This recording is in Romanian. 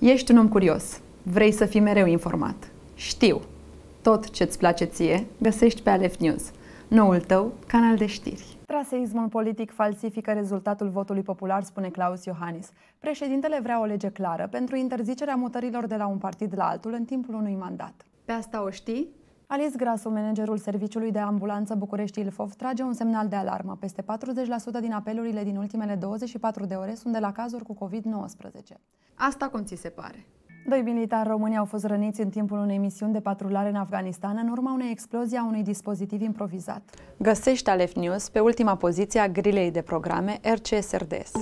Ești un om curios, vrei să fii mereu informat. Știu, tot ce-ți place ție găsești pe Alef News, noul tău canal de știri. Traseismul politic falsifică rezultatul votului popular, spune Claus Iohannis. Președintele vrea o lege clară pentru interzicerea mutărilor de la un partid la altul în timpul unui mandat. Pe asta o știi? Alice Grasu, managerul Serviciului de Ambulanță București Ilfov, trage un semnal de alarmă. Peste 40% din apelurile din ultimele 24 de ore sunt de la cazuri cu COVID-19. Asta cum ți se pare? Doi militari români au fost răniți în timpul unei misiuni de patrulare în Afganistan în urma unei explozii a unui dispozitiv improvizat. Găsești Alef News pe ultima poziție a grilei de programe RCSRDS.